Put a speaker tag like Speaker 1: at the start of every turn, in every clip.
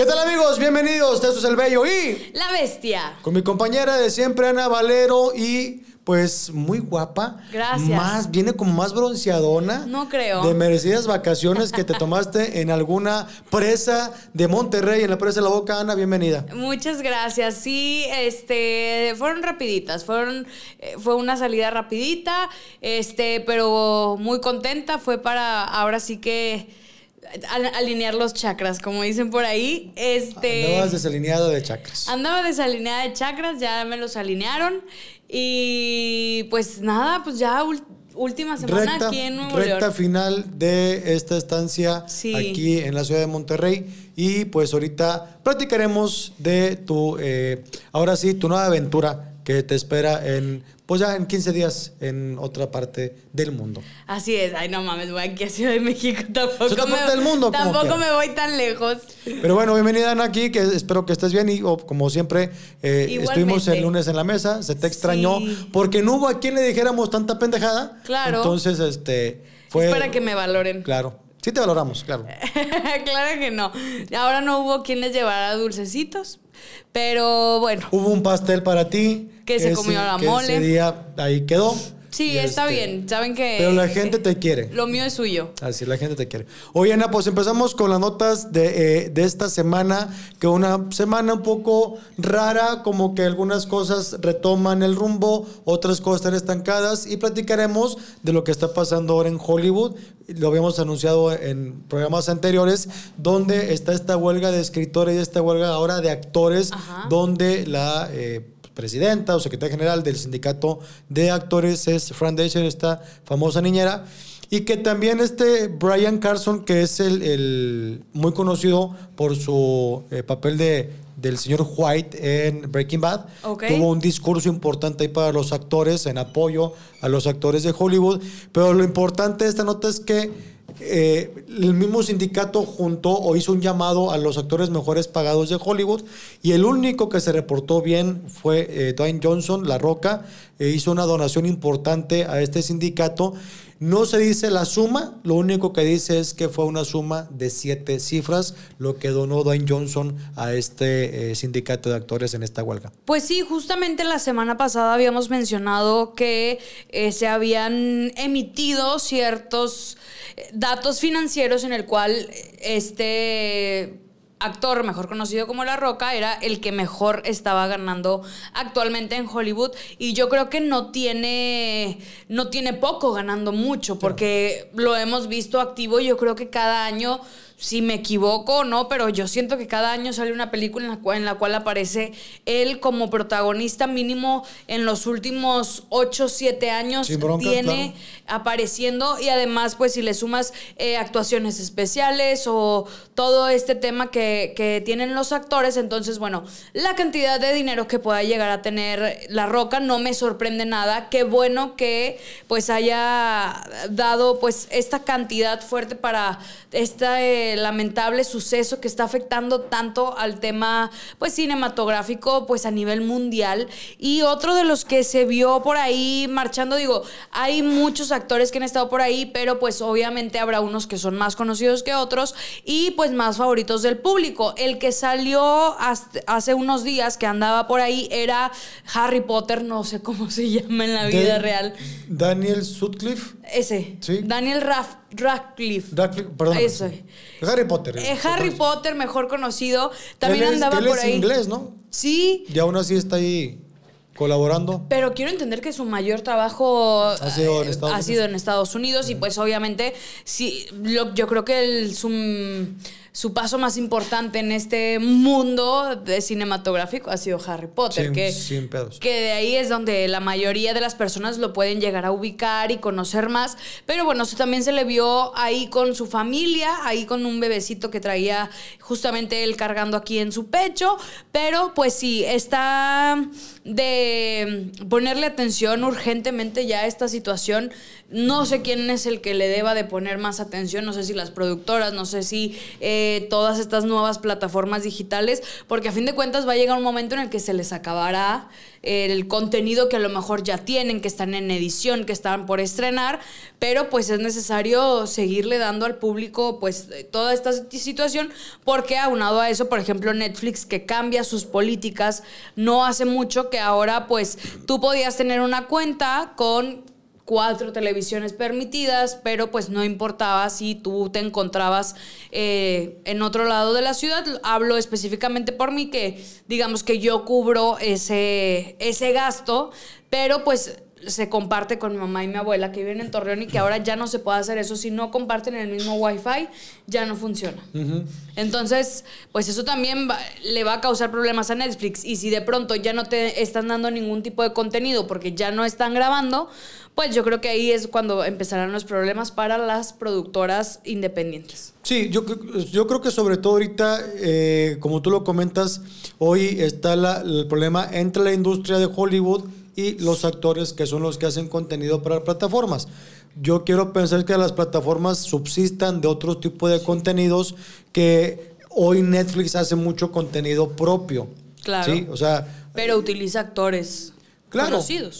Speaker 1: ¿Qué tal amigos? Bienvenidos. Esto es El Bello y...
Speaker 2: La Bestia.
Speaker 1: Con mi compañera de siempre, Ana Valero, y pues muy guapa.
Speaker 2: Gracias. Más,
Speaker 1: viene como más bronceadona.
Speaker 2: No creo. De
Speaker 1: merecidas vacaciones que te tomaste en alguna presa de Monterrey, en la presa de la Boca, Ana, bienvenida.
Speaker 2: Muchas gracias. Sí, este, fueron rapiditas, eh, fue una salida rapidita, este, pero muy contenta, fue para, ahora sí que alinear los chakras, como dicen por ahí. Este, Andabas
Speaker 1: desalineado de chakras.
Speaker 2: Andaba desalineada de chakras, ya me los alinearon. Y pues nada, pues ya última semana recta, aquí en recta
Speaker 1: final de esta estancia aquí en la ciudad de Monterrey. Y pues ahorita platicaremos de tu, eh, ahora sí, tu nueva aventura que te espera en, pues ya en 15 días en otra parte del mundo.
Speaker 2: Así es, ay no mames, voy aquí a Ciudad de México, tampoco, me, tampoco me voy tan lejos.
Speaker 1: Pero bueno, bienvenida Ana aquí, que espero que estés bien y oh, como siempre, eh, estuvimos el lunes en la mesa, se te extrañó, porque no hubo a quien le dijéramos
Speaker 2: tanta pendejada. Claro. Entonces,
Speaker 1: este... Fue, es para que me valoren. Claro. Sí te valoramos, claro.
Speaker 2: claro que no. Ahora no hubo quien les llevara dulcecitos, pero bueno.
Speaker 1: Hubo un pastel para ti. Que, se comió la mole. ese día ahí quedó.
Speaker 2: Sí, está este, bien. Saben que. Pero la
Speaker 1: gente te quiere.
Speaker 2: Lo mío es suyo.
Speaker 1: Así, la gente te quiere. Oye, Ana, pues empezamos con las notas eh, de, esta semana, que una semana un poco rara, como que algunas cosas retoman el rumbo, otras cosas están estancadas, y platicaremos de lo que está pasando ahora en Hollywood. Lo habíamos anunciado en programas anteriores, donde está esta huelga de escritores y esta huelga ahora de actores, donde la. Eh, presidenta o secretaria general del sindicato de actores es Fran Drescher esta famosa niñera. Y que también este Brian Carson, que es el, muy conocido por su eh, papel de, del señor White en Breaking Bad, tuvo un discurso importante ahí para los actores, en apoyo a los actores de Hollywood. Pero lo importante de esta nota es que eh, el mismo sindicato juntó o hizo un llamado a los actores mejores pagados de Hollywood y el único que se reportó bien fue eh, Dwayne Johnson, La Roca, e hizo una donación importante a este sindicato no se dice la suma, lo único que dice es que fue una suma de siete cifras lo que donó Dwayne Johnson a este eh, sindicato de actores en esta huelga.
Speaker 2: Pues sí, justamente la semana pasada habíamos mencionado que eh, se habían emitido ciertos eh, datos financieros en el cual este actor mejor conocido como La Roca era el que mejor estaba ganando actualmente en Hollywood y yo creo que no tiene no tiene poco ganando mucho porque lo hemos visto activo yo creo que cada año si me equivoco o no, pero yo siento que cada año sale una película en la, cual, aparece él como protagonista mínimo en los últimos 8, 7 años tiene apareciendo y además pues si le sumas eh, actuaciones especiales o todo este tema que, tienen los actores, entonces bueno, la cantidad de dinero que pueda llegar a tener La Roca no me sorprende nada, qué bueno que pues haya dado pues esta cantidad fuerte para esta... Eh, lamentable suceso que está afectando tanto al tema pues cinematográfico pues a nivel mundial y otro de los que se vio por ahí marchando, digo, hay muchos actores que han estado por ahí, pero pues obviamente habrá unos que son más conocidos que otros y pues más favoritos del público. El que salió hace unos días que andaba por ahí era Harry Potter, no sé cómo se llama en la vida real. Daniel Sutcliffe. Ese. Daniel Raff Radcliffe. Radcliffe, perdón. Eso. Harry Potter. Eh, eh, Harry Potter, mejor conocido. También andaba por es inglés, ¿no? Sí.
Speaker 1: Y aún así está ahí colaborando.
Speaker 2: Pero quiero entender que su mayor trabajo ha sido
Speaker 1: en eh,
Speaker 2: Estados Unidos, y pues obviamente si yo creo que el, un su paso más importante en este mundo de cinematográfico ha sido Harry Potter. que, que de ahí es donde la mayoría de las personas lo pueden llegar a ubicar y conocer más. Pero bueno, eso también se le vio ahí con su familia, ahí con un bebecito que traía justamente él cargando aquí en su pecho. Pero pues sí, está de ponerle atención urgentemente ya a esta situación. No sé quién es el que le deba de poner más atención, no sé si las productoras, no sé si... Eh, todas estas nuevas plataformas digitales, porque a fin de cuentas va a llegar un momento en el que se les acabará eh, el contenido que a lo mejor ya tienen, que están en edición, que están por estrenar, pero pues es necesario seguirle dando al público pues toda esta situación, porque aunado a eso, por ejemplo, Netflix que cambia sus políticas no hace mucho que ahora pues tú podías tener una cuenta con cuatro televisiones permitidas, pero pues no importaba si tú te encontrabas eh, en otro lado de la ciudad. Hablo específicamente por mí, que digamos que yo cubro ese, ese gasto, pero pues se comparte con mi mamá y mi abuela que viven en Torreón y que ahora ya no se puede hacer eso. Si no comparten el mismo Wi-Fi, ya no funciona. Entonces, pues eso también le va a causar problemas a Netflix. Y si de pronto ya no te están dando ningún tipo de contenido porque ya no están grabando, pues yo creo que ahí es cuando empezarán los problemas para las productoras independientes.
Speaker 1: Sí, yo, yo creo que sobre todo ahorita, eh, como tú lo comentas, hoy está el problema entre la industria de Hollywood y los actores que son los que hacen contenido para plataformas. Yo quiero pensar que las plataformas subsistan de otro tipo de contenidos que hoy Netflix hace mucho contenido propio. Claro. ¿sí? O sea,
Speaker 2: pero utiliza actores.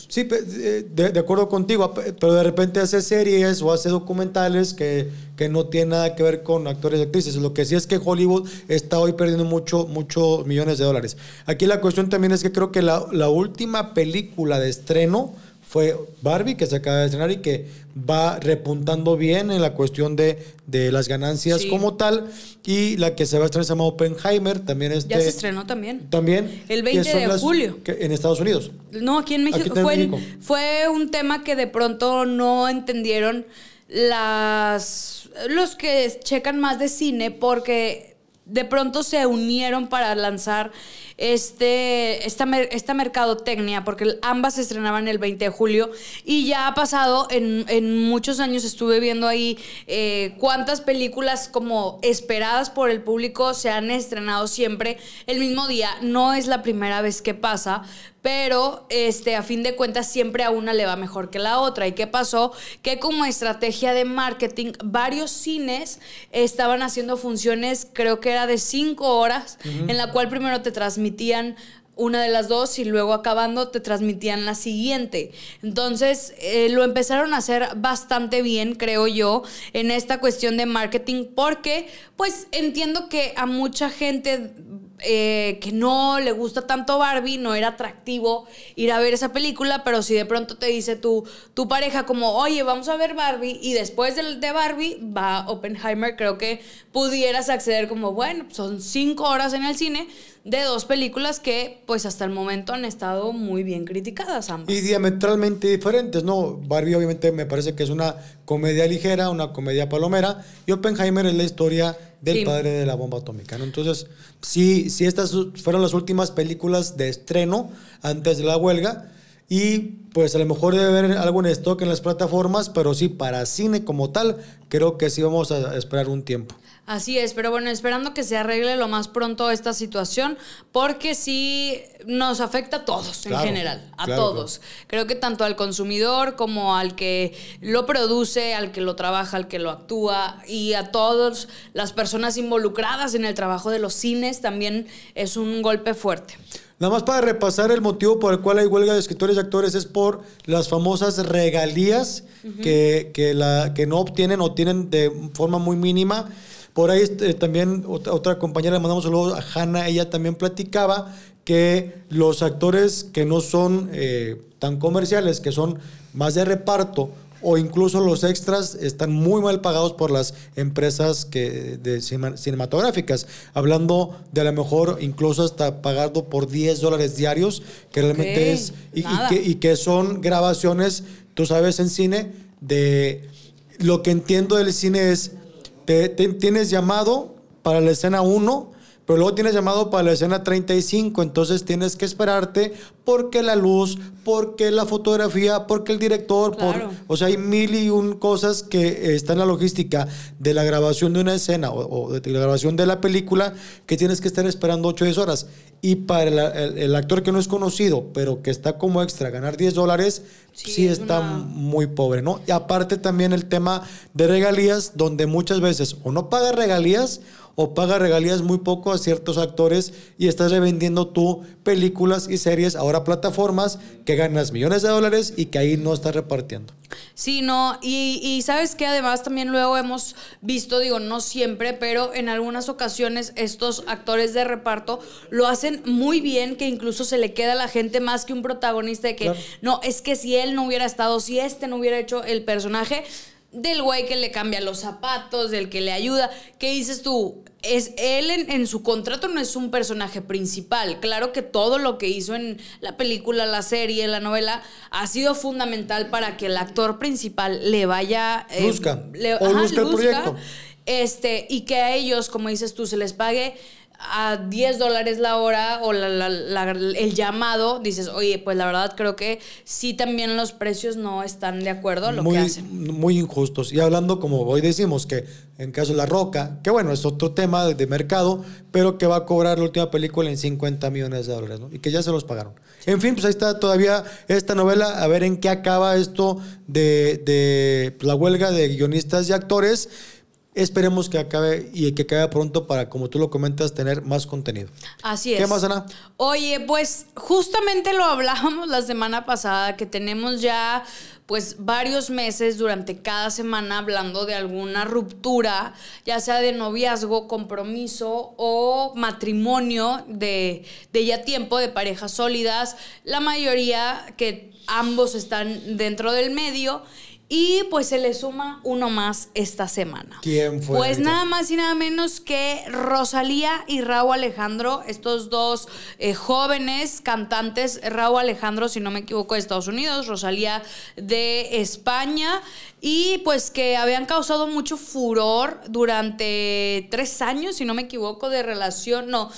Speaker 2: Sí, eh,
Speaker 1: de, acuerdo contigo, pero de repente hace series o hace documentales que, que no tienen nada que ver con actores y actrices. Lo que sí es que Hollywood está hoy perdiendo mucho, muchos millones de dólares. Aquí la cuestión también es que creo que la última película de estreno fue Barbie, que se acaba de estrenar y que va repuntando bien en la cuestión de, las ganancias como tal. Y la que se va a estrenar se llama Oppenheimer, también este, Ya se estrenó también. También.
Speaker 2: El 20 de julio.
Speaker 1: Que, en Estados Unidos.
Speaker 2: No, aquí en México. fue, fue un tema que de pronto no entendieron las los que checan más de cine porque de pronto se unieron para lanzar este, esta, esta mercadotecnia, porque ambas se estrenaban el 20 de julio y ya ha pasado, en, muchos años estuve viendo ahí eh, cuántas películas como esperadas por el público se han estrenado siempre el mismo día. No es la primera vez que pasa, pero este, a fin de cuentas siempre a una le va mejor que la otra. ¿Y qué pasó? Que como estrategia de marketing, varios cines estaban haciendo funciones, creo que era de cinco horas, en la cual primero te transmitían transmitían una de las dos y luego acabando te transmitían la siguiente. Entonces eh, lo empezaron a hacer bastante bien, creo yo, en esta cuestión de marketing porque pues entiendo que a mucha gente eh, que no le gusta tanto Barbie, no era atractivo ir a ver esa película, pero si de pronto te dice tu, tu pareja como, oye, vamos a ver Barbie, y después de, de Barbie va Oppenheimer, creo que pudieras acceder como, bueno, son cinco horas en el cine de dos películas que pues hasta el momento han estado muy bien criticadas ambas.
Speaker 1: Y diametralmente diferentes, ¿no? Barbie obviamente me parece que es una comedia ligera, una comedia palomera, y Oppenheimer es la historia del padre de la bomba atómica. ¿no? Entonces, sí, sí, estas fueron las últimas películas de estreno antes de la huelga. Y pues a lo mejor debe haber algo en stock en las plataformas, pero sí, para cine como tal, creo que sí vamos a esperar un tiempo.
Speaker 2: Así es, pero bueno, esperando que se arregle lo más pronto esta situación, porque sí nos afecta a todos en general, a todos. Creo que tanto al consumidor como al que lo produce, al que lo trabaja, al que lo actúa y a todas las personas involucradas en el trabajo de los cines también es un golpe fuerte. Nada
Speaker 1: más para repasar el motivo por el cual hay huelga de escritores y actores es por las famosas regalías que, que, que no obtienen o tienen de forma muy mínima por ahí este, también otra, compañera, le mandamos saludos a Hanna, ella también platicaba que los actores que no son eh, tan comerciales, que son más de reparto, o incluso los extras están muy mal pagados por las empresas que, de cinematográficas, hablando de a lo mejor incluso hasta pagado por 10 dólares diarios, que realmente es, y, que, y, que, son grabaciones, tú sabes, en cine, de lo que entiendo del cine es te, tienes llamado para la escena 1 pero luego tienes llamado para la escena 35, entonces tienes que esperarte porque la luz, porque la fotografía, porque el director, o sea, hay mil y un cosas que eh, están en la logística de la grabación de una escena o, de la grabación de la película que tienes que estar esperando 8 10 horas. Y para el, actor que no es conocido, pero que está como extra, ganar 10 dólares, sí, está muy pobre, ¿no? Y aparte también el tema de regalías, donde muchas veces o no paga regalías, o paga regalías muy poco a ciertos actores y estás revendiendo tú películas y series, ahora plataformas, que ganas millones de dólares y que ahí no estás repartiendo.
Speaker 2: Sí, no, y, sabes que además también luego hemos visto, digo, no siempre, pero en algunas ocasiones estos actores de reparto lo hacen muy bien, que incluso se le queda a la gente más que un protagonista de que, no, es que si él no hubiera estado, si este no hubiera hecho el personaje, del güey que le cambia los zapatos, del que le ayuda. ¿Qué dices tú? Es, él en, su contrato no es un personaje principal. Claro que todo lo que hizo en la película, la serie, la novela, ha sido fundamental para que el actor principal le vaya...
Speaker 1: Eh, o
Speaker 2: Este, y que a ellos, como dices tú, se les pague a 10 dólares la hora o la, el llamado, dices, oye, pues la verdad creo que sí también los precios no están de acuerdo lo que
Speaker 1: hacen. Muy injustos. Y hablando, como hoy decimos, que en caso de La Roca, que bueno, es otro tema de, mercado, pero que va a cobrar la última película en 50 millones de dólares, ¿no? Y que ya se los pagaron. En fin, pues ahí está todavía esta novela, a ver en qué acaba esto de, de la huelga de guionistas y actores. Esperemos que acabe y que acabe pronto para, como tú lo comentas, tener más contenido.
Speaker 2: Así es. ¿Qué más, Ana? Oye, pues justamente lo hablábamos la semana pasada, que tenemos ya pues varios meses durante cada semana hablando de alguna ruptura, ya sea de noviazgo, compromiso o matrimonio de ya tiempo, de parejas sólidas, la mayoría que ambos están dentro del medio. Y pues se le suma uno más esta semana.
Speaker 1: ¿Quién fue? Pues nada
Speaker 2: más y nada menos que Rosalía y Raúl Alejandro, estos dos eh, jóvenes cantantes, Raúl Alejandro, si no me equivoco, de Estados Unidos, Rosalía de España, y pues que habían causado mucho furor durante tres años, si no me equivoco, de relación, no,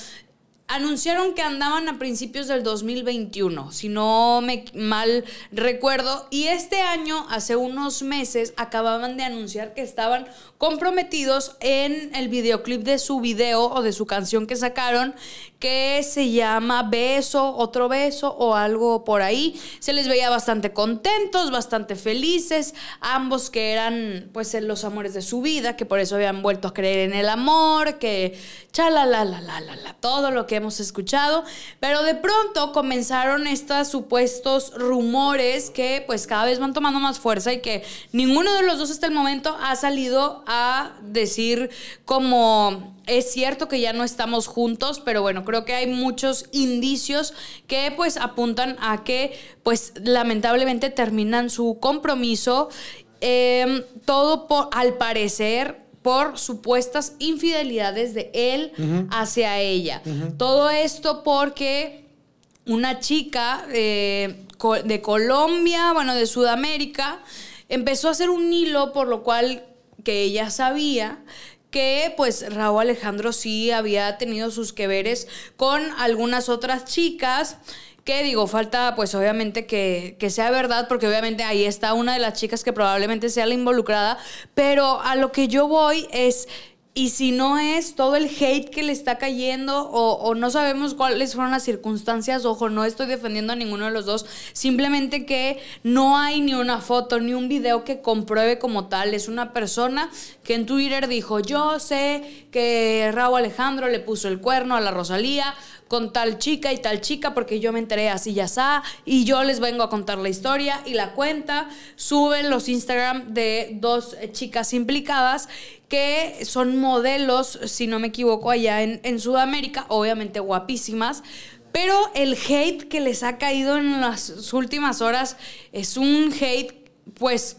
Speaker 2: anunciaron que andaban a principios del 2021, si no me mal recuerdo, y este año, hace unos meses, acababan de anunciar que estaban comprometidos en el videoclip de su video o de su canción que sacaron, que se llama Beso, otro beso o algo por ahí. Se les veía bastante contentos, bastante felices, ambos que eran pues los amores de su vida, que por eso habían vuelto a creer en el amor, que cha la la la la, todo lo que hemos escuchado, pero de pronto comenzaron estos supuestos rumores que pues cada vez van tomando más fuerza y que ninguno de los dos hasta el momento ha salido a decir como es cierto que ya no estamos juntos, pero bueno, creo que hay muchos indicios que pues apuntan a que pues lamentablemente terminan su compromiso. Em, todo por, al parecer por supuestas infidelidades de él hacia ella. Todo esto porque una chica eh, de Colombia, bueno, de Sudamérica, empezó a hacer un hilo por lo cual que ella sabía que pues Raúl Alejandro sí había tenido sus que veres con algunas otras chicas que digo, falta pues obviamente que, sea verdad, porque obviamente ahí está una de las chicas que probablemente sea la involucrada, pero a lo que yo voy es, y si no es todo el hate que le está cayendo o, o no sabemos cuáles fueron las circunstancias, ojo, no estoy defendiendo a ninguno de los dos, simplemente que no hay ni una foto ni un video que compruebe como tal, es una persona que en Twitter dijo, yo sé que Raúl Alejandro le puso el cuerno a la Rosalía, con tal chica y tal chica porque yo me enteré así ya está y yo les vengo a contar la historia y la cuenta, suben los Instagram de dos eh, chicas implicadas que son modelos, si no me equivoco, allá en, en Sudamérica, obviamente guapísimas, pero el hate que les ha caído en las últimas horas es un hate pues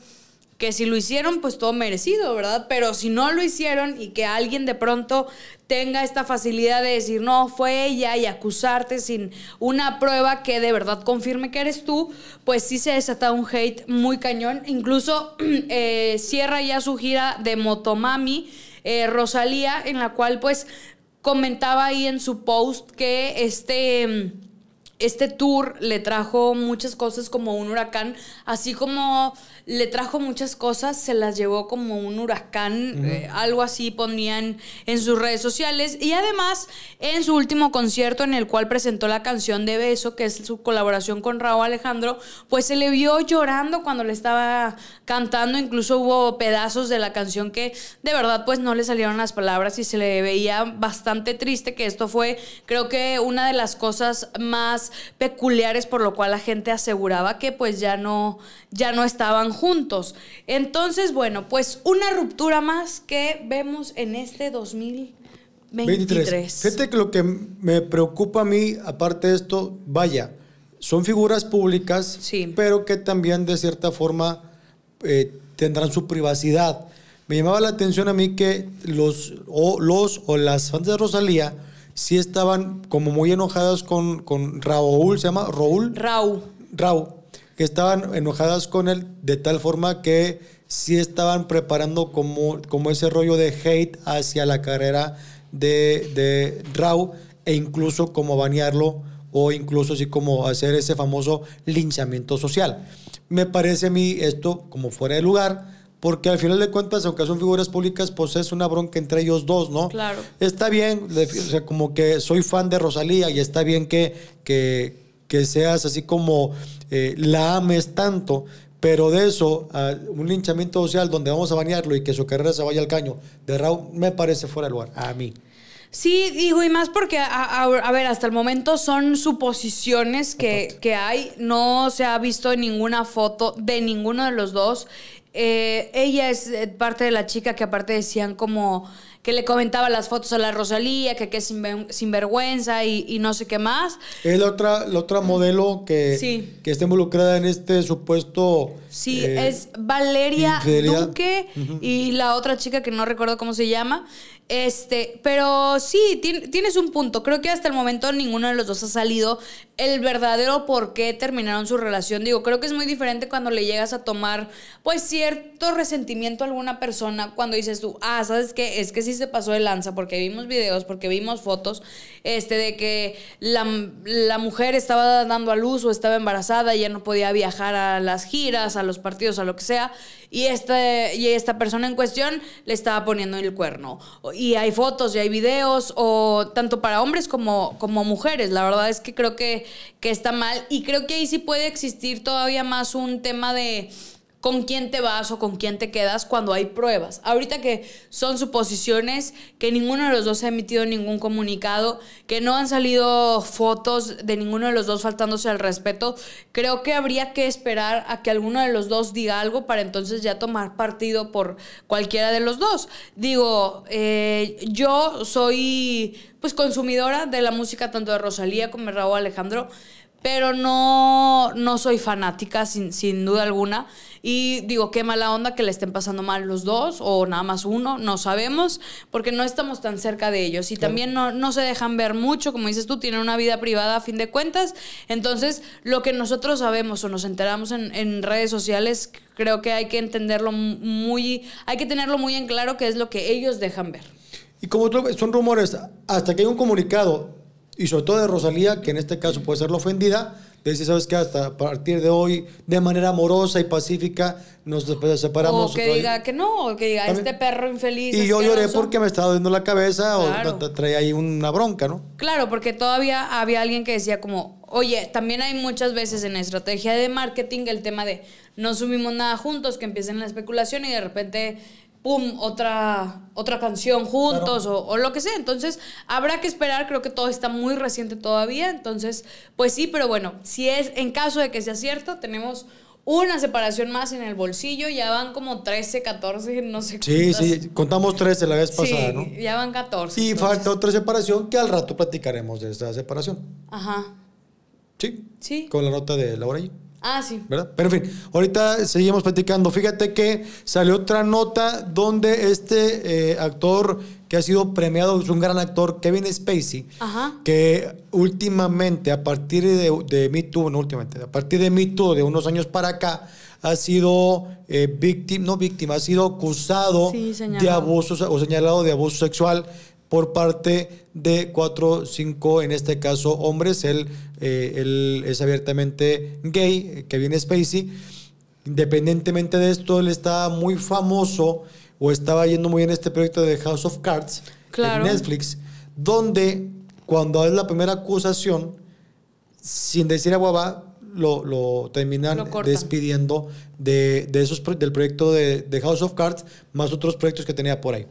Speaker 2: que si lo hicieron, pues todo merecido, ¿verdad? Pero si no lo hicieron y que alguien de pronto tenga esta facilidad de decir, no, fue ella y acusarte sin una prueba que de verdad confirme que eres tú, pues sí se desata un hate muy cañón. Incluso eh, cierra ya su gira de Motomami, eh, Rosalía, en la cual pues comentaba ahí en su post que este este tour le trajo muchas cosas como un huracán, así como le trajo muchas cosas, se las llevó como un huracán, eh, algo así ponían en sus redes sociales. Y además, en su último concierto en el cual presentó la canción de Beso, que es su colaboración con Raúl Alejandro, pues se le vio llorando cuando le estaba cantando. Incluso hubo pedazos de la canción que de verdad pues no le salieron las palabras y se le veía bastante triste, que esto fue creo que una de las cosas más peculiares por lo cual la gente aseguraba que pues ya no, ya no estaban juntos. Entonces, bueno, pues una ruptura más que vemos en este 2023. 23.
Speaker 1: Fíjate que lo que me preocupa a mí, aparte de esto, vaya, son figuras públicas, pero que también de cierta forma eh, tendrán su privacidad. Me llamaba la atención a mí que los o, los, o las fans de Rosalía sí estaban como muy enojadas con, con Raúl, se llama Raúl. Raúl. Raúl que estaban enojadas con él de tal forma que sí estaban preparando como, como ese rollo de hate hacia la carrera de, de Rau e incluso como banearlo o incluso así como hacer ese famoso linchamiento social. Me parece a mí esto como fuera de lugar, porque al final de cuentas, aunque son figuras públicas, pues es una bronca entre ellos dos, ¿no? Claro. Está bien, como que soy fan de Rosalía y está bien que, que, que seas así como eh, la ames tanto, pero de eso, un linchamiento social donde vamos a bañarlo y que su carrera se vaya al caño, de Raúl me parece fuera de lugar, a mí.
Speaker 2: Sí, digo, y más porque, a, ver, hasta el momento son suposiciones que, hay. No se ha visto ninguna foto de ninguno de los dos. Eh, ella es eh, parte de la chica que aparte decían como que le comentaba las fotos a la Rosalía, que, que es sinvergüenza y, no sé qué más.
Speaker 1: Es la otra, la otra modelo que, que está involucrada en este supuesto
Speaker 2: Sí, eh, es Valeria Duque y la otra chica que no recuerdo cómo se llama. Este, pero sí, tienes un punto. Creo que hasta el momento ninguno de los dos ha salido el verdadero por qué terminaron su relación. Digo, creo que es muy diferente cuando le llegas a tomar, pues, cierto resentimiento a alguna persona cuando dices tú, ah, ¿sabes qué? Es que sí se pasó de lanza porque vimos videos, porque vimos fotos, este, de que la, la mujer estaba dando a luz o estaba embarazada y ya no podía viajar a las giras, a los partidos, a lo que sea, y, este, y esta persona en cuestión le estaba poniendo el cuerno. Y hay fotos y hay videos, o tanto para hombres como, como mujeres. La verdad es que creo que, que está mal y creo que ahí sí puede existir todavía más un tema de con quién te vas o con quién te quedas cuando hay pruebas. Ahorita que son suposiciones, que ninguno de los dos ha emitido ningún comunicado, que no han salido fotos de ninguno de los dos faltándose al respeto, creo que habría que esperar a que alguno de los dos diga algo para entonces ya tomar partido por cualquiera de los dos. Digo, eh, yo soy pues consumidora de la música tanto de Rosalía como de Raúl Alejandro, pero no, no soy fanática sin, duda alguna. Y digo, qué mala onda que le estén pasando mal los dos o nada más uno, no sabemos, porque no estamos tan cerca de ellos y también no, se dejan ver mucho, como dices tú, tienen una vida privada a fin de cuentas. Entonces, lo que nosotros sabemos o nos enteramos en, redes sociales, creo que hay que entenderlo muy, hay que tenerlo muy en claro que es lo que ellos dejan ver.
Speaker 1: Y como son rumores, hasta que hay un comunicado y sobre todo de Rosalía, que en este caso puede ser la ofendida, de decir, ¿sabes qué? Hasta a partir de hoy, de manera amorosa y pacífica, nos separamos. O que diga
Speaker 2: que no, o que diga, este perro infeliz. Y yo
Speaker 1: lloré porque me estaba doliendo la cabeza o traía ahí una bronca, ¿no?
Speaker 2: Claro, porque todavía había alguien que decía como, oye, también hay muchas veces en la estrategia de marketing el tema de no subimos nada juntos, que empiecen la especulación y de repente pum, otra, otra canción juntos o, lo que sea. Entonces, habrá que esperar, creo que todo está muy reciente todavía. Entonces, pues sí, pero bueno, si es en caso de que sea cierto, tenemos una separación más en el bolsillo, ya van como 13, 14, no sé Sí, cuántas. sí,
Speaker 1: contamos 13 la vez pasada, sí,
Speaker 2: Ya van 14.
Speaker 1: Y falta otra separación que al rato platicaremos de esta separación. Ajá. Sí. Sí. Con la nota de Laura y. Ah, sí. ¿Verdad? Pero en fin, ahorita seguimos platicando. Fíjate que salió otra nota donde este eh, actor que ha sido premiado, es un gran actor, Kevin Spacey, que últimamente, a partir de, de Me Too, no últimamente, a partir de Me Too, de unos años para acá, ha sido eh, víctima, no víctima, ha sido acusado de abuso o señalado de abuso sexual por parte de cuatro, cinco, en este caso hombres. Él, eh, él es abiertamente gay, que viene Spacey. Independientemente de esto, él estaba muy famoso o estaba yendo muy bien este proyecto de House of Cards en Netflix, donde cuando es la primera acusación, sin decir a Guava, lo, lo, terminan despidiendo de, de, esos, del proyecto de House of Cards, más otros proyectos que tenía por ahí.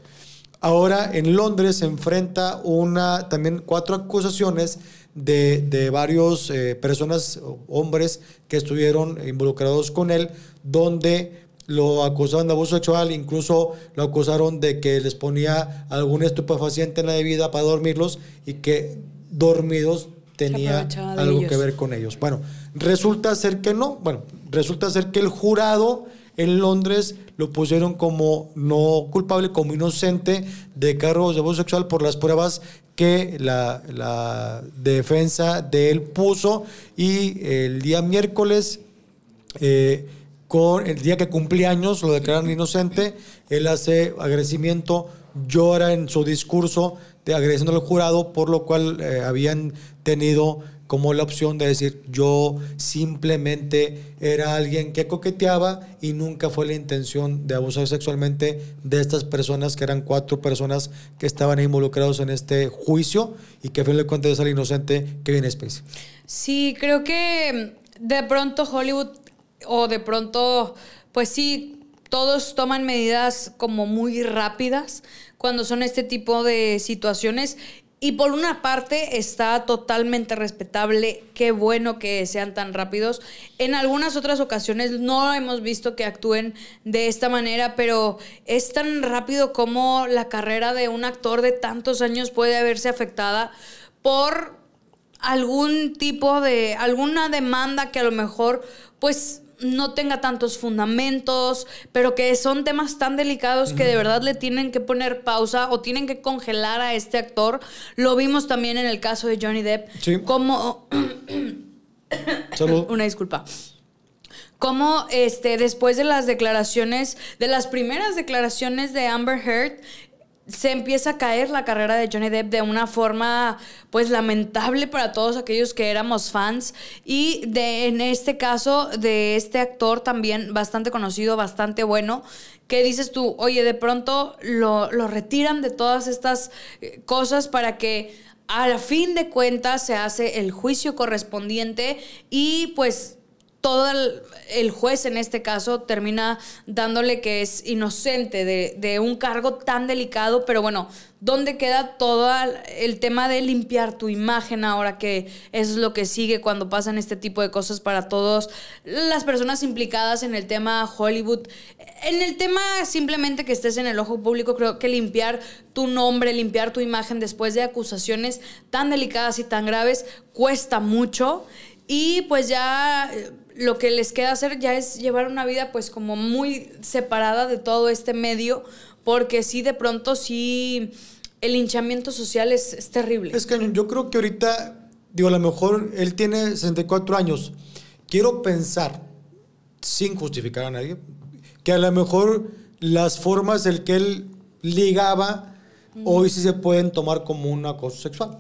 Speaker 1: Ahora en Londres se enfrenta una, también cuatro acusaciones de, de varios eh, personas, hombres que estuvieron involucrados con él, donde lo acusaron de abuso sexual, incluso lo acusaron de que les ponía algún estupefaciente en la bebida para dormirlos y que dormidos tenía algo que ver con ellos. Bueno, resulta ser que no, bueno, resulta ser que el jurado en Londres lo pusieron como no culpable, como inocente de cargos de abuso sexual por las pruebas que la, defensa de él puso y el día miércoles... Eh, con el día que cumplía años, lo declaran inocente, él hace agradecimiento, llora en su discurso de agradeciendo al jurado, por lo cual eh, habían tenido como la opción de decir yo simplemente era alguien que coqueteaba y nunca fue la intención de abusar sexualmente de estas personas, que eran cuatro personas que estaban involucrados en este juicio y que a fin de cuentas es el inocente Kevin Spacey.
Speaker 2: Sí, creo que mm, de pronto Hollywood o de pronto, pues sí, todos toman medidas como muy rápidas cuando son este tipo de situaciones y por una parte está totalmente respetable, qué bueno que sean tan rápidos. En algunas otras ocasiones no hemos visto que actúen de esta manera, pero es tan rápido como la carrera de un actor de tantos años puede haberse afectada por algún tipo de, alguna demanda que a lo mejor pues no tenga tantos fundamentos, pero que son temas tan delicados que de verdad le tienen que poner pausa o tienen que congelar a este actor. Lo vimos también en el caso de Johnny Depp. Sí. Como... Salud. Una disculpa Como este, después de las declaraciones, de las primeras declaraciones de Amber Heard, se empieza a caer la carrera de Johnny Depp de una forma pues lamentable para todos aquellos que éramos fans y de en este caso de este actor también bastante conocido, bastante bueno, que dices tú, oye, de pronto lo, lo retiran de todas estas eh, cosas para que a fin de cuentas se hace el juicio correspondiente y pues todo el, juez en este caso termina dándole que es inocente de, un cargo tan delicado, pero bueno, ¿dónde queda todo el tema de limpiar tu imagen ahora que eso es lo que sigue cuando pasan este tipo de cosas para todas las personas implicadas en el tema Hollywood? En el tema simplemente que estés en el ojo público, creo que limpiar tu nombre, limpiar tu imagen después de acusaciones tan delicadas y tan graves cuesta mucho. Y pues ya eh, lo que les queda hacer ya es llevar una vida pues como muy separada de todo este medio, porque sí, de pronto sí, el hinchamiento social es, terrible. Es que
Speaker 1: yo creo que ahorita, digo, a lo mejor él tiene 64 años, quiero pensar, sin justificar a nadie, que a lo mejor las formas en que él ligaba hoy sí se pueden tomar como un acoso sexual.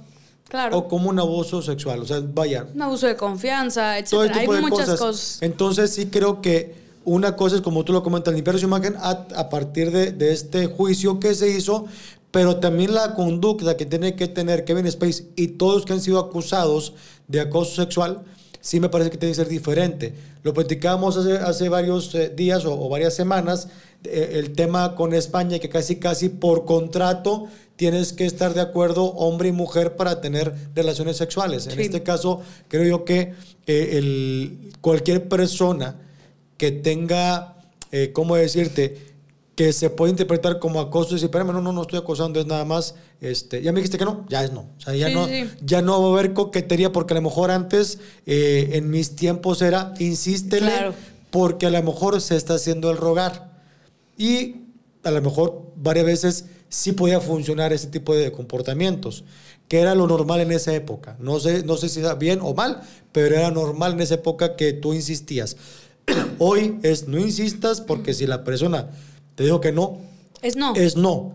Speaker 1: O como un abuso sexual. O sea, vaya.
Speaker 2: Un abuso de confianza, etc. Hay muchas cosas.
Speaker 1: Entonces, sí creo que una cosa es, como tú lo comentas, limpiar su imagen a, partir de, este juicio que se hizo, pero también la conducta que tiene que tener Kevin Space y todos que han sido acusados de acoso sexual, sí me parece que tiene que ser diferente. Lo platicábamos hace, varios eh, días o, varias semanas, eh, el tema con España, que casi, casi por contrato tienes que estar de acuerdo hombre y mujer para tener relaciones sexuales. En este caso, creo yo que eh, el, cualquier persona que tenga, eh, ¿cómo decirte? que se puede interpretar como acoso y decir, espérame, no, no, no estoy acosando, es nada más, este, ya me dijiste que no, ya es no. O sea, ya, no, ya no va a haber coquetería porque a lo mejor antes, eh, en mis tiempos era, insístele, porque a lo mejor se está haciendo el rogar. Y a lo mejor varias veces sí podía funcionar ese tipo de comportamientos, que era lo normal en esa época. No sé, no sé si era bien o mal, pero era normal en esa época que tú insistías. Hoy es no insistas porque si la persona te dijo que no, es no. Es no.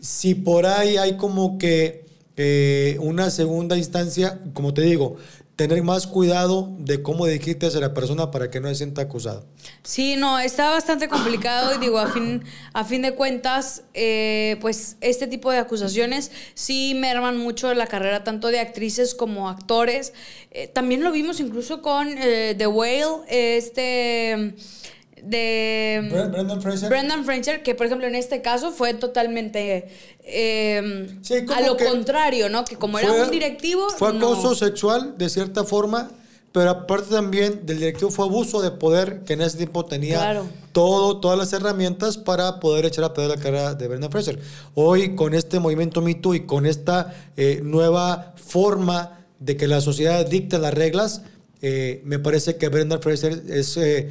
Speaker 1: Si por ahí hay como que eh, una segunda instancia, como te digo, tener más cuidado de cómo dirigirte a la persona para que no se sienta acusado.
Speaker 2: Sí, no, está bastante complicado y digo, a fin, a fin de cuentas, eh, pues este tipo de acusaciones sí merman mucho la carrera tanto de actrices como actores. Eh, también lo vimos incluso con eh, The Whale, este de mm, Brendan Fraser. que por ejemplo en este caso fue totalmente em, a lo contrario, ¿no? Que como era un directivo... Fue acoso
Speaker 1: sexual, de cierta forma, pero aparte también del directivo fue abuso de poder, que en ese tiempo tenía todo, todas las herramientas para poder echar a perder la cara de Brendan Fraser. Hoy con este movimiento Me y con esta eh, nueva forma de que la sociedad dicta las reglas, eh, me parece que Brendan Fraser es eh,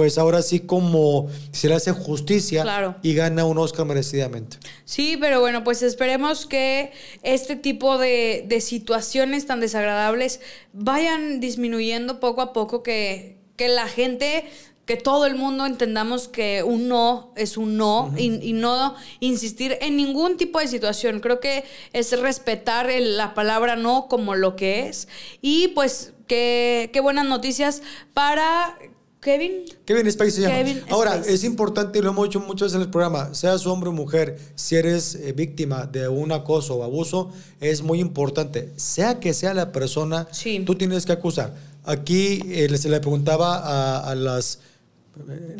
Speaker 1: pues ahora sí como se le hace justicia y gana un Oscar merecidamente.
Speaker 2: Sí, pero bueno, pues esperemos que este tipo de, situaciones tan desagradables vayan disminuyendo poco a poco, que, la gente que todo el mundo entendamos que un no es un no y, no insistir en ningún tipo de situación. Creo que es respetar la palabra no como lo que es. Y pues qué, qué buenas noticias para Kevin.
Speaker 1: Kevin Spacey se llama. Ahora, es importante, y lo hemos dicho muchas veces en el programa, seas hombre o mujer, si eres eh, víctima de un acoso o abuso, es muy importante. Sea que sea la persona, tú tienes que acusar. Aquí eh, se le preguntaba a las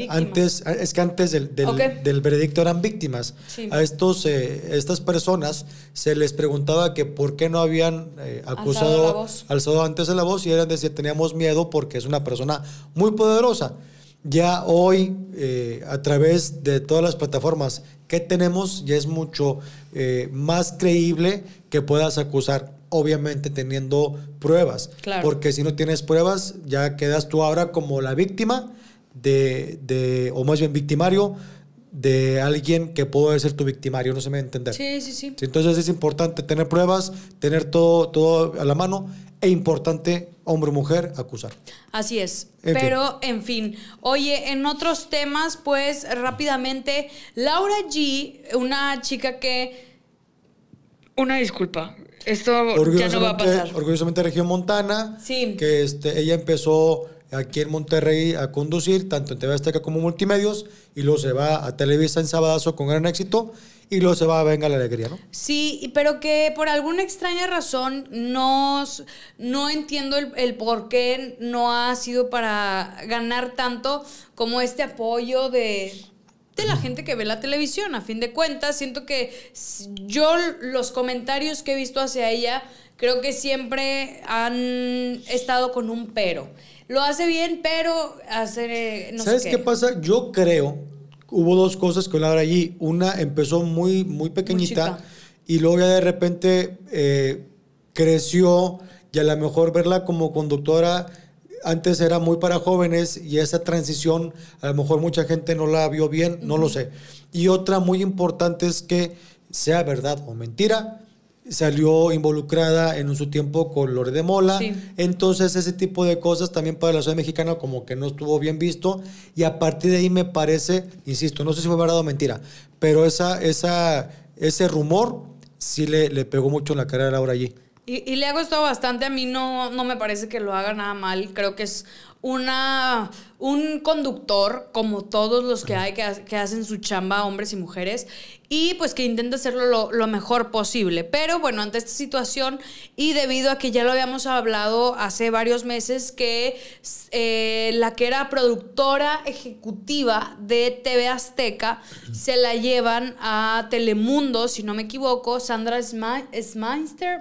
Speaker 1: antes, es que antes del, del, veredicto eran víctimas. A estos, eh, estas personas se les preguntaba que por qué no habían eh, acusado, alzado, antes de la voz y eran de si teníamos miedo porque es una persona muy poderosa. Ya hoy, eh, a través de todas las plataformas que tenemos, ya es mucho más creíble que puedas acusar obviamente teniendo pruebas. Porque si no tienes pruebas, ya quedas tú ahora como la víctima de, de, o más bien victimario de alguien que puede ser tu victimario, no se me va a entender. Sí, sí, sí. Entonces es importante tener pruebas, tener todo, todo a la mano e importante, hombre o mujer, acusar.
Speaker 2: Así es. Pero, en fin, oye, en otros temas, pues rápidamente, Laura G, una chica que... Una disculpa, esto ya no va a pasar.
Speaker 1: Orgullosamente región Montana, que este, ella empezó aquí en Monterrey a conducir, tanto en TV Azteca como Multimedios, y luego se va a Televisa en Sabadazo con gran éxito, y luego se va a Venga la Alegría, ¿no?
Speaker 2: Sí, pero que por alguna extraña razón no, no entiendo el, el por qué no ha sido para ganar tanto como este apoyo de, de la gente que ve la televisión, a fin de cuentas. Siento que yo los comentarios que he visto hacia ella, creo que siempre han estado con un pero lo hace bien, pero hace. Eh, no ¿Sabes sé qué. qué.
Speaker 1: pasa? Yo creo. Hubo dos cosas que hablar allí. Una empezó muy, muy pequeñita y luego ya de repente eh, creció y a lo mejor verla como conductora antes era muy para jóvenes y esa transición a lo mejor mucha gente no la vio bien, no lo sé. Y otra muy importante es que sea verdad o mentira, salió involucrada en su tiempo con Lore de Mola. Entonces ese tipo de cosas también para la ciudad mexicana como que no estuvo bien visto. Y a partir de ahí me parece, insisto, no sé si fue verdad o mentira, pero esa, esa, ese rumor sí le, le pegó mucho en la cara a Laura allí.
Speaker 2: Y, le ha gustado bastante, a mí no, no me parece que lo haga nada mal, creo que es una, un conductor, como todos los que hay que, que hacen su chamba, hombres y mujeres, y pues que intente hacerlo lo, mejor posible. Pero bueno, ante esta situación y debido a que ya lo habíamos hablado hace varios meses, que eh, la que era productora ejecutiva de TV Azteca se la llevan a Telemundo, si no me equivoco, Sandra Smeinster,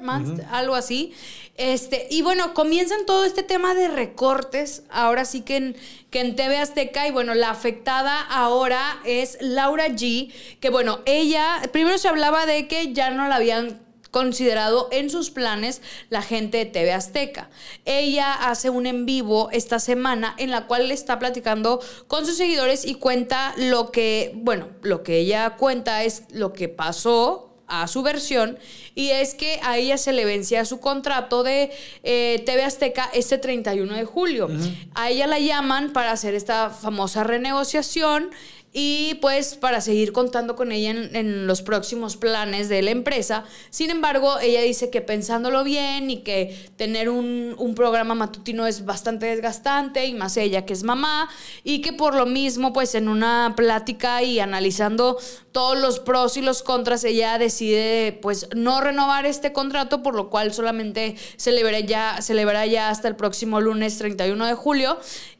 Speaker 2: algo así. Este, y bueno, comienzan todo este tema de recortes, ahora sí que en, que en TV Azteca y bueno, la afectada ahora es Laura G, que bueno, ella, primero se hablaba de que ya no la habían considerado en sus planes la gente de TV Azteca. Ella hace un en vivo esta semana en la cual le está platicando con sus seguidores y cuenta lo que, bueno, lo que ella cuenta es lo que pasó a su versión, y es que a ella se le vencía su contrato de eh, TV Azteca este 31 de julio. A ella la llaman para hacer esta famosa renegociación y pues para seguir contando con ella en, los próximos planes de la empresa. Sin embargo, ella dice que pensándolo bien y que tener un, programa matutino es bastante desgastante y más ella que es mamá y que por lo mismo pues en una plática y analizando todos los pros y los contras ella decide pues no renovar este contrato por lo cual solamente celebrará ya, celebrará ya hasta el próximo lunes 31 de julio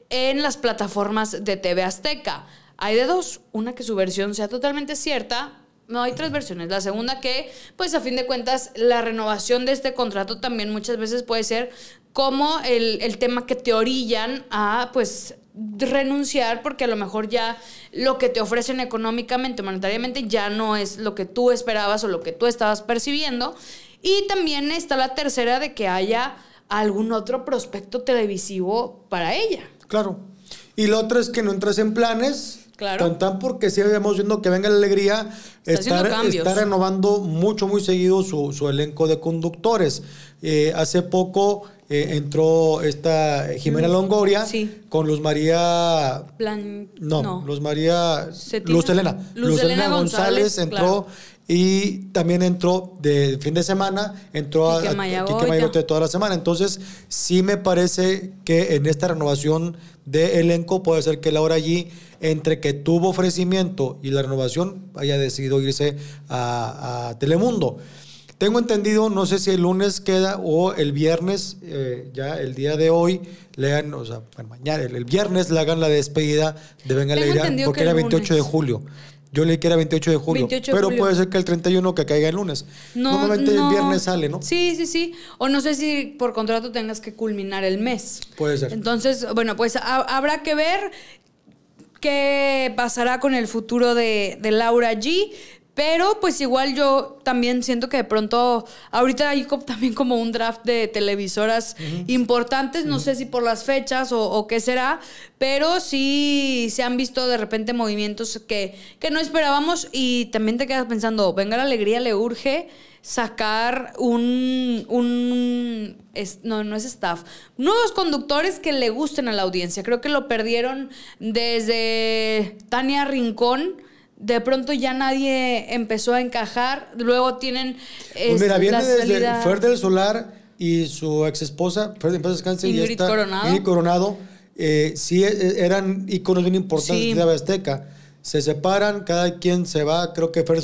Speaker 2: en las plataformas de TV Azteca. Hay de dos, una que su versión sea totalmente cierta, no hay tres versiones. La segunda que, pues a fin de cuentas, la renovación de este contrato también muchas veces puede ser como el, tema que te orillan a, pues, renunciar porque a lo mejor ya lo que te ofrecen económicamente, monetariamente, ya no es lo que tú esperabas o lo que tú estabas percibiendo. Y también está la tercera de que haya algún otro prospecto televisivo para ella. Claro.
Speaker 1: Y lo otro es que no entras en planes Claro. Tan, porque si habíamos viendo que venga la alegría, está, renovando mucho, muy seguido su, elenco de conductores. Eh, hace poco eh, entró esta Jimena mm, Longoria con Luz María. No, Luz María. Luz Elena. Luz, Elena, González, entró. Y también entró de fin de semana, entró a, toda la semana. Entonces, sí me parece que en esta renovación de elenco puede ser que Laura allí entre que tuvo ofrecimiento y la renovación haya decidido irse a, Telemundo. Tengo entendido, no sé si el lunes queda o el viernes, eh, ya el día de hoy, lean, o sea, mañana, el, viernes le hagan la despedida de Venga Leira, porque era 28 de julio. Yo leí que era 28 de julio, pero puede ser que el 31 que caiga el lunes.
Speaker 2: No, Normalmente no. el viernes sale, ¿no? Sí, sí, sí. O no sé si por contrato tengas que culminar el mes. Puede ser. Entonces, bueno, pues habrá que ver qué pasará con el futuro de, Laura G. Pero pues igual yo también siento que de pronto ahorita hay también como un draft de televisoras importantes, no sé si por las fechas o, qué será, pero sí se han visto de repente movimientos que, que no esperábamos y también te quedas pensando, venga la alegría, le urge sacar un, un no, no es staff, nuevos conductores que le gusten a la audiencia. Creo que lo perdieron desde Tania Rincón. De pronto ya nadie empezó a encajar. Luego tienen. Pues mira, viene desde Fer
Speaker 1: del Solar y su ex esposa, Fer del Cáncer, y Coronado. Ingrid eh, sí e, e, eran iconos bien importantes sí. Azteca se separan, cada quien se va. Creo que Fer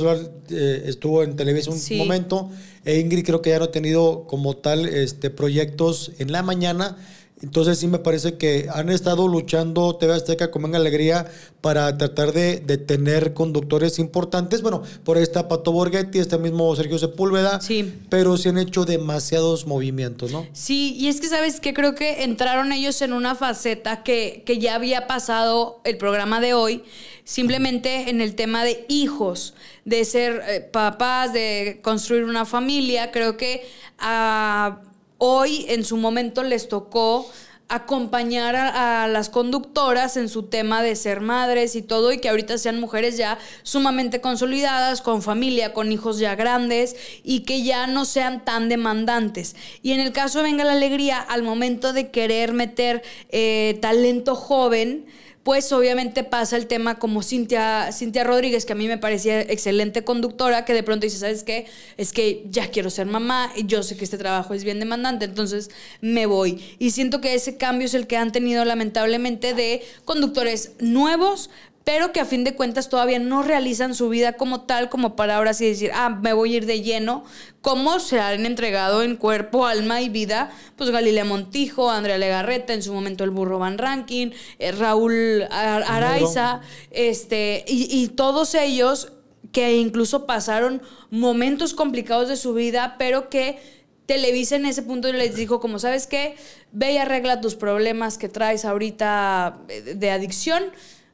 Speaker 1: eh, estuvo en televisión... un momento. E Ingrid creo que ya no ha tenido como tal este, proyectos en la mañana. Entonces sí me parece que han estado luchando TV Azteca con en Alegría para tratar de, de, tener conductores importantes. Bueno, por ahí está Pato Borghetti, este mismo Sergio Sepúlveda, sí. pero sí han hecho demasiados movimientos, ¿no?
Speaker 2: Sí, y es que sabes que creo que entraron ellos en una faceta que, que ya había pasado el programa de hoy simplemente en el tema de hijos, de ser eh, papás, de construir una familia. Creo que ah, hoy en su momento les tocó acompañar a, las conductoras en su tema de ser madres y todo, y que ahorita sean mujeres ya sumamente consolidadas, con familia, con hijos ya grandes, y que ya no sean tan demandantes. Y en el caso Venga la Alegría, al momento de querer meter eh, talento joven, pues obviamente pasa el tema como Cintia, Rodríguez, que a mí me parecía excelente conductora, que de pronto dice, ¿sabes qué? Es que ya quiero ser mamá y yo sé que este trabajo es bien demandante, entonces me voy. Y siento que ese cambio es el que han tenido lamentablemente de conductores nuevos, pero que a fin de cuentas todavía no realizan su vida como tal, como para ahora sí decir, ah, me voy a ir de lleno, como se han entregado en cuerpo, alma y vida, pues Galilea Montijo, Andrea Legarreta, en su momento el Burro Van Ranking, eh, Raúl Araiza, este, y, todos ellos que incluso pasaron momentos complicados de su vida, pero que televisen en ese punto les dijo como, ¿sabes qué? Ve y arregla tus problemas que traes ahorita eh, de adicción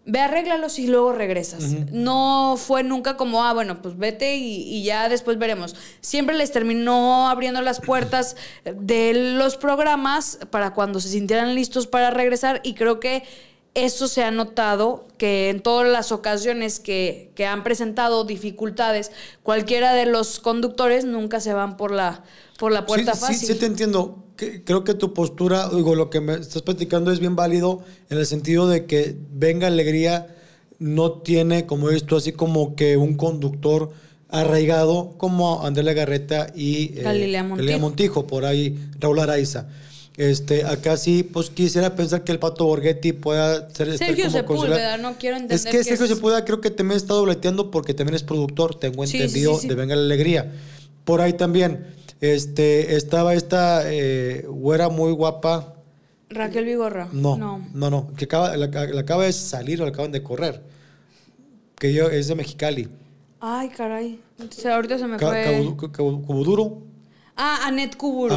Speaker 2: ve, arréglalos y luego regresas. No fue nunca como, ah, bueno, pues vete y, ya después veremos. Siempre les terminó abriendo las puertas eh, de los programas para cuando se sintieran listos para regresar y creo que eso se ha notado que en todas las ocasiones que, que han presentado dificultades, cualquiera de los conductores nunca se van por la, por la puerta fácil. Sí, sí, te
Speaker 1: entiendo creo que tu postura, digo, lo que me estás platicando es bien válido en el sentido de que Venga Alegría no tiene, como he visto, así como que un conductor arraigado como Andrés Garreta y eh, Montijo. por ahí Raúl Araiza. Este, acá sí, pues quisiera pensar que el Pato Borghetti pueda ser... Sergio Sepúlveda, no
Speaker 2: quiero entender Es que, Sergio
Speaker 1: es... creo que también está dobleteando porque también es productor, tengo entendido, de Venga Alegría. Por ahí también este, estaba esta eh, güera muy guapa.
Speaker 2: Raquel Vigorra. No, no,
Speaker 1: no, no que acaba, la, acaba de salir o la acaban de correr. Que yo es de Mexicali.
Speaker 2: Ay, caray. Entonces, ahorita se me fue.
Speaker 1: Cubuduro.
Speaker 2: Ah, Anet Cuburu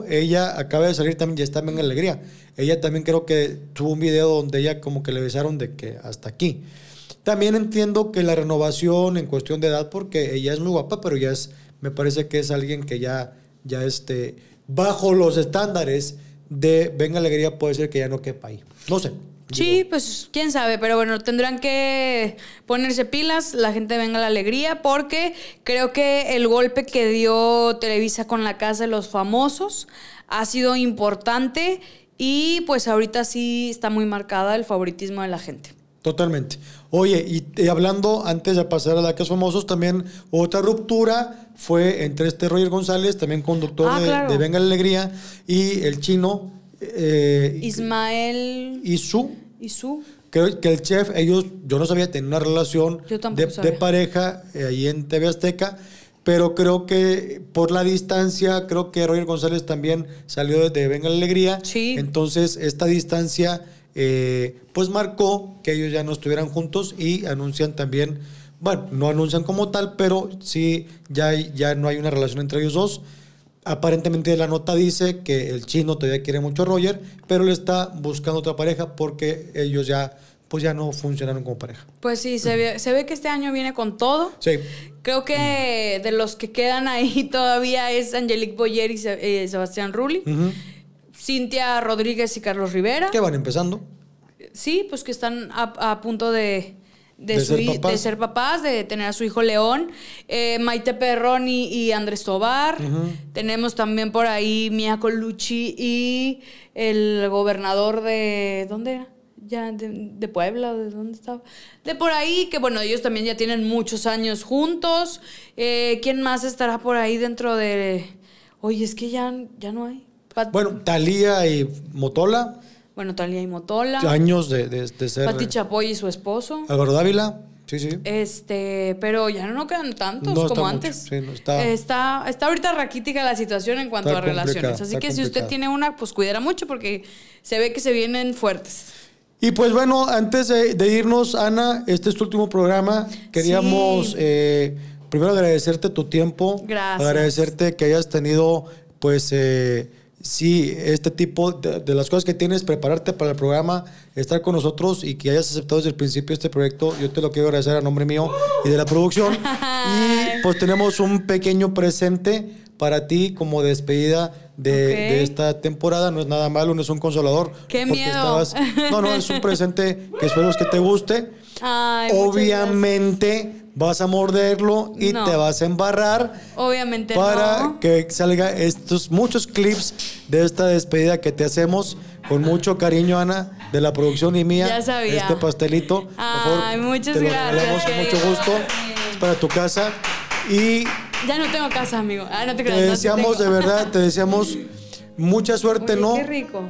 Speaker 1: Anet ella acaba de salir también, ya está en alegría. Ella también creo que tuvo un video donde ella como que le besaron de que hasta aquí. También entiendo que la renovación en cuestión de edad, porque ella es muy guapa, pero ya es me parece que es alguien que ya, ya este, bajo los estándares de Venga Alegría puede ser que ya no quepa ahí. No sé.
Speaker 2: Sí, pues quién sabe, pero bueno, tendrán que ponerse pilas, la gente venga la alegría, porque creo que el golpe que dio Televisa con la Casa de los Famosos ha sido importante y pues ahorita sí está muy marcada el favoritismo de la gente.
Speaker 1: Totalmente. Oye, y, eh, hablando, antes de pasar a la que famosos, también otra ruptura fue entre este Roger González, también conductor ah, de, Venga la Alegría, y el chino... Eh,
Speaker 2: Ismael... Isu. Isu.
Speaker 1: Creo que el chef, ellos, yo no sabía, tenían una relación de, pareja eh, ahí en TV Azteca pero creo que por la distancia, creo que Roger González también salió de Venga la Alegría. Sí. Entonces, esta distancia eh, pues marcó que ellos ya no estuvieran juntos y anuncian también, bueno, no anuncian como tal, pero sí ya, ya no hay una relación entre ellos dos. Aparentemente la nota dice que el chino todavía quiere mucho a Roger, pero le está buscando otra pareja porque ellos ya pues ya no funcionaron como pareja.
Speaker 2: Pues sí, se, ve, que este año viene con todo. Sí. Creo que de los que quedan ahí todavía es Angelique Boyer y eh, Sebastián Rulli. Cintia Rodríguez y Carlos Rivera. ¿Qué van empezando. Sí, pues que están a, punto de,
Speaker 1: de, ser
Speaker 2: papás, de tener a su hijo León, eh, Maite Perrón y, Andrés Tobar. Tenemos también por ahí Mia Colucci y el gobernador de. ¿Dónde era? Ya, de, Puebla, ¿de dónde estaba? De por ahí, que bueno, ellos también ya tienen muchos años juntos. Eh, ¿Quién más estará por ahí dentro de.? Oye, es que ya, ya no hay
Speaker 1: bueno, Talía y Motola.
Speaker 2: Bueno, Talía y Motola. Años
Speaker 1: de, ser. Pati eh,
Speaker 2: Chapoy y su esposo. Álvaro
Speaker 1: Dávila. Sí, sí.
Speaker 2: Este, pero ya no quedan tantos como antes. está, está, está, ahorita raquítica la situación en cuanto a relaciones. Así que si usted tiene una, pues cuidara mucho porque se ve que se vienen fuertes.
Speaker 1: Y pues bueno, antes de, irnos, Ana, este es tu último programa. Queríamos eh, primero agradecerte tu tiempo. Gracias. Agradecerte que hayas tenido, pues. Eh, Sí, este tipo de, las cosas que tienes, prepararte para el programa, estar con nosotros y que hayas aceptado desde el principio este proyecto. Yo te lo quiero agradecer a nombre mío y de la producción. Y pues tenemos un pequeño presente para ti como despedida de, esta temporada. No es nada malo, no es un consolador. no, no, es un presente que espero que te guste. Obviamente vas a morderlo y te vas a embarrar.
Speaker 2: Obviamente Para
Speaker 1: que salga estos muchos clips de esta despedida que te hacemos con mucho cariño, Ana, de la producción y mía. Este pastelito. Ay,
Speaker 2: favor, te lo Con mucho gusto.
Speaker 1: para tu casa. Y.
Speaker 2: Ya no tengo casa, amigo. Ah, no te creas. Te deseamos, de verdad,
Speaker 1: te deseamos mucha suerte, ¿no? Qué rico.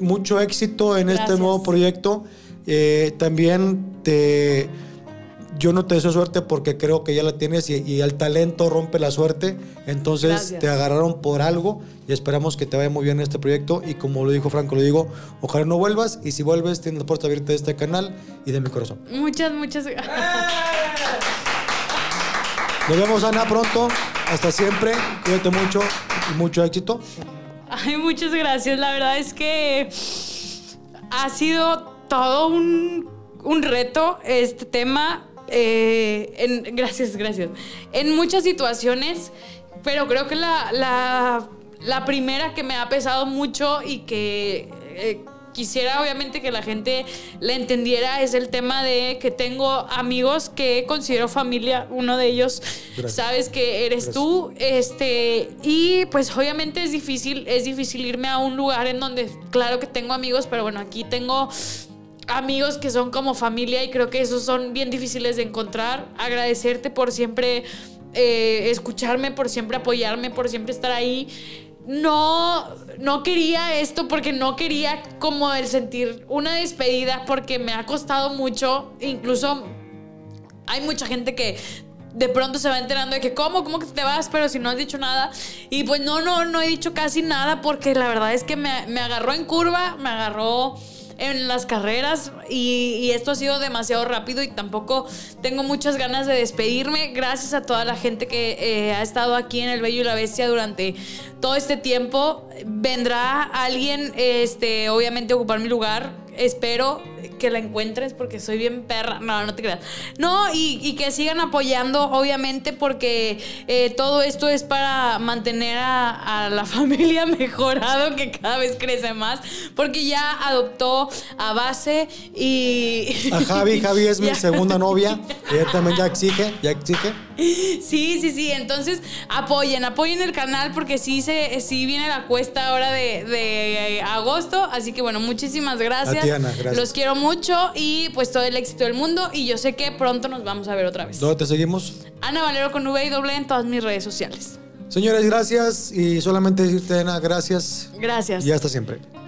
Speaker 1: Mucho éxito en este nuevo proyecto. Eh, también te yo no te deseo suerte porque creo que ya la tienes y, el talento rompe la suerte. Entonces te agarraron por algo y esperamos que te vaya muy bien en este proyecto. Y como lo dijo Franco, lo digo, ojalá no vuelvas y si vuelves tienes la puerta abierta de este canal y de mi corazón.
Speaker 2: Muchas, muchas gracias.
Speaker 1: Nos vemos Ana pronto. Hasta siempre. Cuídate mucho y mucho éxito.
Speaker 2: Ay, muchas gracias. La verdad es que ha sido todo un, un reto este tema eh, gracias, gracias. En muchas situaciones, pero creo que la, primera que me ha pesado mucho y que eh, quisiera obviamente que la gente la entendiera es el tema de que tengo amigos que considero familia, uno de ellos sabes que eres tú, este y pues obviamente es difícil es difícil irme a un lugar en donde claro que tengo amigos, pero bueno, aquí tengo amigos que son como familia y creo que esos son bien difíciles de encontrar. Agradecerte por siempre eh, escucharme, por siempre apoyarme, por siempre estar ahí. No, no quería esto porque no quería como el sentir una despedida porque me ha costado mucho. Incluso hay mucha gente que de pronto se va enterando de que cómo, cómo que te vas, pero si no has dicho nada. Y pues no, no, no he dicho casi nada porque la verdad es que me, me agarró en curva, me agarró en las carreras y, esto ha sido demasiado rápido y tampoco tengo muchas ganas de despedirme. Gracias a toda la gente que eh, ha estado aquí en El Bello y la Bestia durante todo este tiempo. Vendrá alguien, este, obviamente, a ocupar mi lugar. Espero que la encuentres porque soy bien perra. No, no te creas. No, y, que sigan apoyando, obviamente, porque eh, todo esto es para mantener a, la familia mejorado, que cada vez crece más, porque ya adoptó a base y... A Javi, Javi es mi segunda
Speaker 1: novia. Ella también ya exige, ya exige.
Speaker 2: Sí, sí, sí. Entonces, apoyen, apoyen el canal porque sí, se, sí viene la cuesta ahora de, agosto. Así que, bueno, muchísimas gracias. gracias. Los quiero mucho mucho y pues todo el éxito del mundo. Y yo sé que pronto nos vamos a ver otra vez.
Speaker 1: ¿Dónde te seguimos?
Speaker 2: Ana Valero con V y doble en todas mis redes sociales.
Speaker 1: Señores, gracias. Y solamente decirte, Ana, gracias. Gracias. Y hasta siempre.